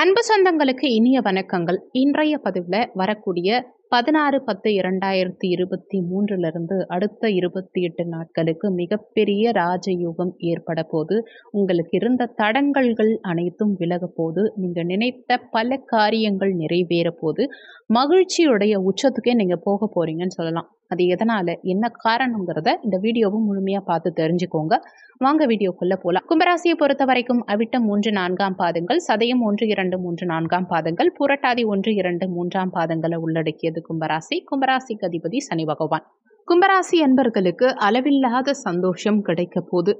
அன்பு சொந்தங்களுக்கு இனிய வணக்கங்கள் இன்றைய பதிவில் வரக்கூடிய பதினாறு பத்து இரண்டாயிரத்தி இருபத்தி மூன்றிலிருந்து அடுத்த இருபத்தி எட்டு நாட்களுக்கு மிகப்பெரிய ராஜயோகம் ஏற்பட போது உங்களுக்கு இருந்த தடங்கல்கள் அனைத்தும் விலக போது நீங்கள் நினைத்த பல காரியங்கள் நிறைவேற போது மகிழ்ச்சியுடைய உச்சத்துக்கே நீங்கள் போக போகிறீங்கன்னு சொல்லலாம் அது எதனால் என்ன காரணங்கிறத இந்த வீடியோவும் முழுமையாக பார்த்து தெரிஞ்சுக்கோங்க வாங்க வீடியோக்குள்ளே போகலாம் கும்பராசியை பொறுத்த வரைக்கும் அவிட்டம் மூன்று நான்காம் பாதங்கள் சதயம் ஒன்று இரண்டு மூன்று நான்காம் பாதங்கள் புரட்டாதி ஒன்று இரண்டு மூன்றாம் பாதங்களை உள்ளடக்கியது கும்பராசி கும்பராசிக்கு அதிபதி சனி பகவான் கும்பராசி என்பர்களுக்கு அளவில்லாத சந்தோஷம் கிடைக்க போது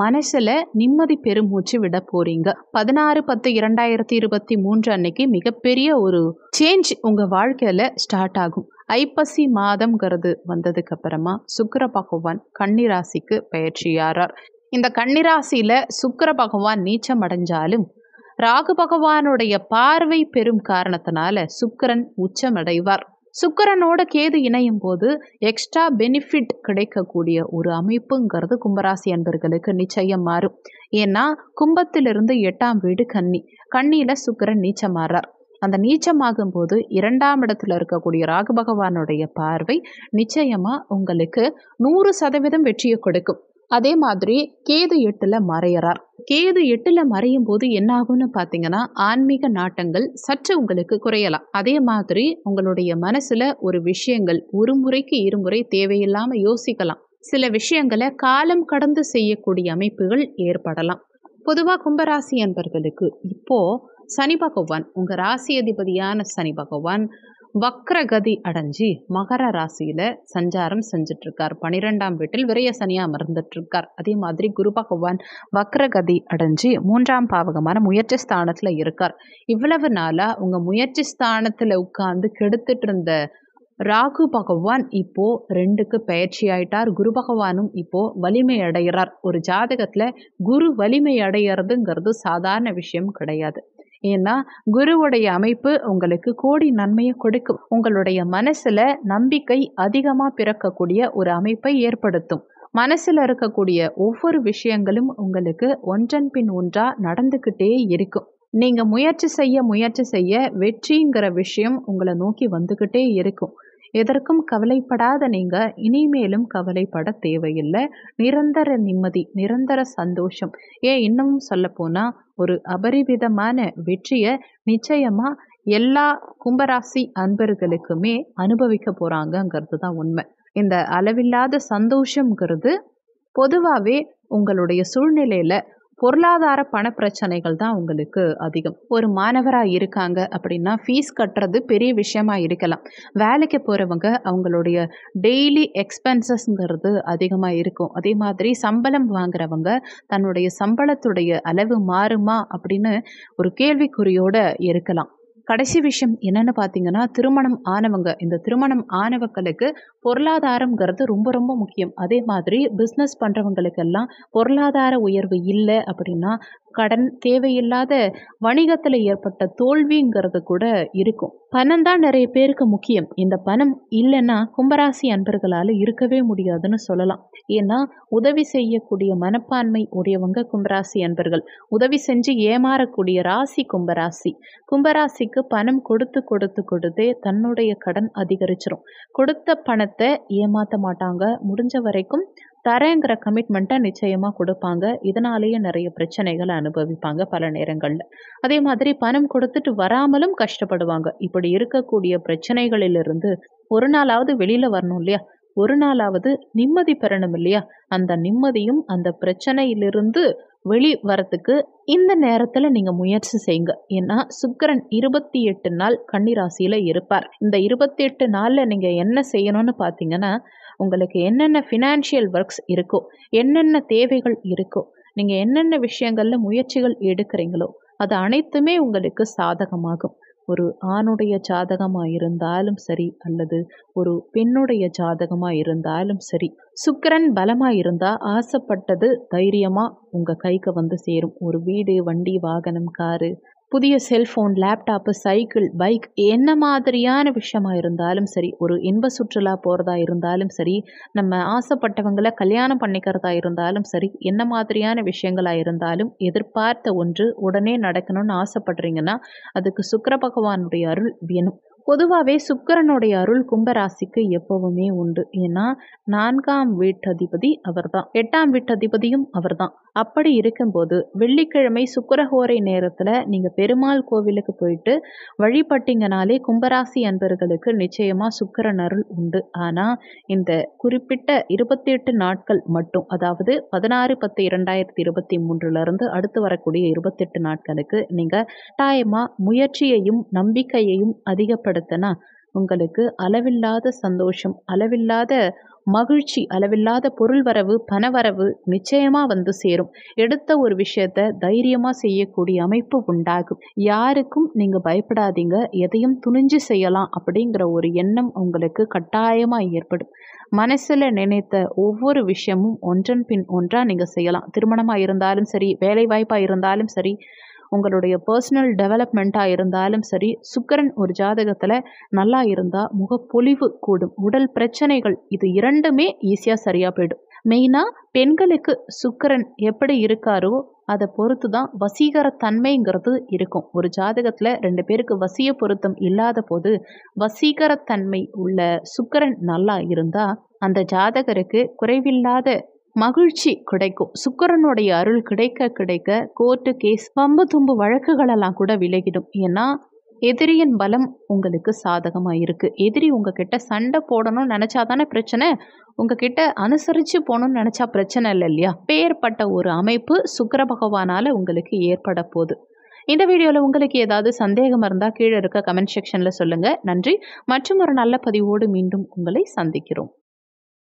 மனசில் நிம்மதி பெருமூச்சு விட போகிறீங்க பதினாறு பத்து இரண்டாயிரத்தி இருபத்தி மூன்று அன்னைக்கு மிகப்பெரிய ஒரு சேஞ்ச் உங்கள் வாழ்க்கையில் ஸ்டார்ட் ஆகும் ஐப்பசி மாதம்ங்கிறது வந்ததுக்கு அப்புறமா சுக்கர பகவான் கன்னிராசிக்கு பயிற்சியாரார் இந்த கன்னிராசியில் சுக்கர பகவான் நீச்சம் அடைஞ்சாலும் ராகு பகவானுடைய பார்வை பெறும் காரணத்தினால சுக்கரன் உச்சமடைவார் சுக்கரனோட கேது இணையும் போது எக்ஸ்ட்ரா பெனிஃபிட் கிடைக்கக்கூடிய ஒரு அமைப்புங்கிறது கும்பராசி அன்பர்களுக்கு நிச்சயம் மாறும் ஏன்னா கும்பத்திலிருந்து எட்டாம் வீடு கன்னி கண்ணியில் சுக்கரன் நீச்சமாறார் அந்த நீச்சமாகும் போது இரண்டாம் இடத்துல இருக்கக்கூடிய ராகு பகவானுடைய பார்வை நிச்சயமாக உங்களுக்கு நூறு சதவீதம் வெற்றியை கொடுக்கும் அதே மாதிரி கேது எட்டில் மறையிறார் கேது எட்டில் மறையும் போது என்ன ஆகும்னு பார்த்தீங்கன்னா ஆன்மீக நாட்டங்கள் சற்று உங்களுக்கு குறையலாம் அதே மாதிரி உங்களுடைய மனசில் ஒரு விஷயங்கள் ஒரு முறைக்கு இருமுறை தேவையில்லாமல் யோசிக்கலாம் சில விஷயங்களை காலம் கடந்து செய்யக்கூடிய அமைப்புகள் ஏற்படலாம் பொதுவாக கும்பராசி என்பர்களுக்கு இப்போது சனி பகவான் உங்கள் ராசி அதிபதியான சனி பகவான் வக்ரகதி அடைஞ்சி மகர ராசியில் சஞ்சாரம் செஞ்சிட்ருக்கார் பனிரெண்டாம் வீட்டில் விரைய சனியாக அமர்ந்துட்டுருக்கார் அதே மாதிரி குரு பகவான் வக்ரகதி அடைஞ்சி மூன்றாம் பாவகமான முயற்சி ஸ்தானத்தில் இருக்கார் இவ்வளவு நாளாக உங்கள் முயற்சி ஸ்தானத்தில் உட்காந்து கெடுத்துட்டு இருந்த ராகு பகவான் இப்போ ரெண்டுக்கு பயிற்சி ஆயிட்டார் குரு பகவானும் இப்போ வலிமை அடைகிறார் ஒரு ஜாதகத்துல குரு வலிமை அடைகிறதுங்கிறது சாதாரண விஷயம் கிடையாது ஏன்னா குருவுடைய அமைப்பு உங்களுக்கு கோடி நன்மையை கொடுக்கும் உங்களுடைய மனசில் நம்பிக்கை அதிகமாக பிறக்கக்கூடிய ஒரு அமைப்பை ஏற்படுத்தும் மனசில் இருக்கக்கூடிய ஒவ்வொரு விஷயங்களும் உங்களுக்கு ஒன்றன் பின் ஒன்றாக நடந்துக்கிட்டே இருக்கும் நீங்கள் முயற்சி செய்ய முயற்சி செய்ய வெற்றிங்கிற விஷயம் உங்களை நோக்கி வந்துக்கிட்டே இருக்கும் எதற்கும் கவலைப்படாத நீங்கள் இனிமேலும் கவலைப்பட தேவையில்லை நிரந்தர நிம்மதி நிரந்தர சந்தோஷம் ஏன் இன்னமும் சொல்லப்போனால் ஒரு அபரிவிதமான வெற்றியை நிச்சயமாக எல்லா கும்பராசி அன்பர்களுக்குமே அனுபவிக்க போகிறாங்கங்கிறது தான் உண்மை இந்த அளவில்லாத சந்தோஷங்கிறது பொதுவாகவே உங்களுடைய சூழ்நிலையில் பொருளாதார பண பிரச்சனைகள் தான் உங்களுக்கு அதிகம் ஒரு மாணவராக இருக்காங்க அப்படின்னா ஃபீஸ் கட்டுறது பெரிய விஷயமா இருக்கலாம் வேலைக்கு போகிறவங்க அவங்களுடைய டெய்லி எக்ஸ்பென்சஸ்ங்கிறது அதிகமாக இருக்கும் அதே மாதிரி சம்பளம் வாங்குறவங்க தன்னுடைய சம்பளத்துடைய அளவு மாறுமா அப்படின்னு ஒரு கேள்விக்குறியோடு இருக்கலாம் கடைசி விஷயம் என்னென்னு பார்த்தீங்கன்னா திருமணம் ஆனவங்க இந்த திருமணம் ஆனவங்களுக்கு பொருளாதாரங்கிறது ரொம்ப ரொம்ப முக்கியம் அதே மாதிரி பிஸ்னஸ் பண்ணுறவங்களுக்கெல்லாம் பொருளாதார உயர்வு இல்லை அப்படின்னா கடன் தேவையில்லாத வணிகத்தில் ஏற்பட்ட தோல்விங்கிறது கூட இருக்கும் பணம் தான் நிறைய பேருக்கு முக்கியம் இந்த பணம் இல்லைன்னா கும்பராசி அன்பர்களால் இருக்கவே முடியாதுன்னு சொல்லலாம் ஏன்னா உதவி செய்யக்கூடிய மனப்பான்மை உடையவங்க கும்பராசி அன்பர்கள் உதவி செஞ்சு ஏமாறக்கூடிய ராசி கும்பராசி கும்பராசிக்கு பணம் கொடுத்து கொடுத்து கொடுத்தே தன்னுடைய கடன் அதிகரிச்சிடும் கொடுத்த பணத்தை ஏமாற்ற மாட்டாங்க முடிஞ்ச வரைக்கும் தரேங்கிற கமிட்மெண்ட்டை நிச்சயமாக கொடுப்பாங்க இதனாலேயே நிறைய பிரச்சனைகளை அனுபவிப்பாங்க பல நேரங்களில் அதே மாதிரி பணம் கொடுத்துட்டு வராமலும் கஷ்டப்படுவாங்க இப்படி இருக்கக்கூடிய பிரச்சனைகளிலிருந்து ஒரு நாளாவது வெளியில் வரணும் இல்லையா ஒரு நாளாவது நிம்மதி பெறணும் இல்லையா அந்த நிம்மதியும் அந்த பிரச்சனையிலிருந்து வெளி வரத்துக்கு இந்த நேரத்தில் நீங்கள் முயற்சி செய்யுங்க ஏன்னா சுக்கரன் இருபத்தி எட்டு நாள் கன்னிராசியில் இருப்பார் இந்த இருபத்தி எட்டு நாளில் நீங்கள் என்ன செய்யணும்னு பார்த்தீங்கன்னா உங்களுக்கு என்னென்ன ஃபினான்ஷியல் ஒர்க்ஸ் இருக்கோ என்னென்ன தேவைகள் இருக்கோ நீங்கள் என்னென்ன விஷயங்களில் முயற்சிகள் எடுக்கிறீங்களோ அது அனைத்துமே உங்களுக்கு சாதகமாகும் ஒரு ஆணுடைய ஜாதகமாக இருந்தாலும் சரி அல்லது ஒரு பெண்ணுடைய ஜாதகமாக இருந்தாலும் சரி சுக்கரன் பலமாக இருந்தால் ஆசைப்பட்டது தைரியமாக உங்கள் கைக்கு வந்து சேரும் ஒரு வீடு வண்டி வாகனம் காரு புதிய செல்ஃபோன் லேப்டாப்பு சைக்கிள் பைக் என்ன மாதிரியான விஷயமாக இருந்தாலும் சரி ஒரு இன்ப சுற்றுலா போகிறதா இருந்தாலும் சரி நம்ம ஆசைப்பட்டவங்களை கல்யாணம் பண்ணிக்கிறதா இருந்தாலும் சரி என்ன மாதிரியான விஷயங்களாக இருந்தாலும் எதிர்பார்த்த ஒன்று உடனே நடக்கணும்னு ஆசைப்படுறீங்கன்னா அதுக்கு சுக்கர பகவானுடைய அருள் வேணும் பொதுவாகவே சுக்கரனுடைய அருள் கும்பராசிக்கு எப்பவுமே உண்டு ஏன்னா நான்காம் வீட்டதிபதி அவர்தான் எட்டாம் வீட்டதிபதியும் அவர்தான் அப்படி இருக்கும்போது வெள்ளிக்கிழமை சுக்கரஹோரை நேரத்தில் நீங்கள் பெருமாள் கோவிலுக்கு போயிட்டு வழிபட்டிங்கனாலே கும்பராசி அன்பர்களுக்கு நிச்சயமாக சுக்கரன் அருள் உண்டு ஆனால் இந்த குறிப்பிட்ட இருபத்தி எட்டு நாட்கள் மட்டும் அதாவது பதினாறு பத்து இரண்டாயிரத்தி இருபத்தி மூன்றுலேருந்து அடுத்து வரக்கூடிய இருபத்தெட்டு நாட்களுக்கு நீங்கள் கட்டாயமாக முயற்சியையும் நம்பிக்கையையும் அதிகப்படுத்த பயன்படுத்தினா உங்களுக்கு அளவில்லாத சந்தோஷம் அளவில்லாத மகிழ்ச்சி அளவில்லாத பொருள் வரவு பணவரவு நிச்சயமாக வந்து சேரும் எடுத்த ஒரு விஷயத்த தைரியமாக செய்யக்கூடிய அமைப்பு உண்டாகும் யாருக்கும் நீங்கள் பயப்படாதீங்க எதையும் துணிஞ்சு செய்யலாம் அப்படிங்கிற ஒரு எண்ணம் உங்களுக்கு கட்டாயமாக ஏற்படும் மனசில் நினைத்த ஒவ்வொரு விஷயமும் ஒன்றன் பின் ஒன்றாக நீங்கள் செய்யலாம் திருமணமாக இருந்தாலும் சரி வேலை வாய்ப்பாக இருந்தாலும் சரி உங்களுடைய பர்சனல் டெவலப்மெண்ட்டாக இருந்தாலும் சரி சுக்கரன் ஒரு ஜாதகத்தில் நல்லா இருந்தால் முகப்பொலிவு கூடும் உடல் பிரச்சனைகள் இது இரண்டுமே ஈஸியாக சரியாக போயிடும் மெயினாக பெண்களுக்கு சுக்கரன் எப்படி இருக்காரோ அதை பொறுத்து தான் வசீகரத்தன்மைங்கிறது இருக்கும் ஒரு ஜாதகத்தில் ரெண்டு பேருக்கு வசிய பொருத்தம் இல்லாத போது வசீகரத்தன்மை உள்ள சுக்கரன் நல்லா இருந்தால் அந்த ஜாதகருக்கு குறைவில்லாத மகிழ்ச்சி கிடைக்கும் சுக்கரனுடைய அருள் கிடைக்க கிடைக்க கோர்ட்டு கேஸ் பம்பு தும்பு வழக்குகளெல்லாம் கூட விலகிடும் ஏன்னா எதிரியின் பலம் உங்களுக்கு சாதகமாக இருக்குது எதிரி உங்ககிட்ட சண்டை போடணும்னு நினச்சா தானே பிரச்சனை உங்ககிட்ட அனுசரித்து போகணும்னு நினச்சா பிரச்சனை இல்லை இல்லையா பேர்பட்ட ஒரு அமைப்பு சுக்கர பகவானால் உங்களுக்கு ஏற்பட போகுது இந்த வீடியோவில் உங்களுக்கு ஏதாவது சந்தேகம் இருந்தால் கீழே இருக்க கமெண்ட் செக்ஷனில் சொல்லுங்கள் நன்றி மற்றும் ஒரு நல்ல பதிவோடு மீண்டும் உங்களை சந்திக்கிறோம்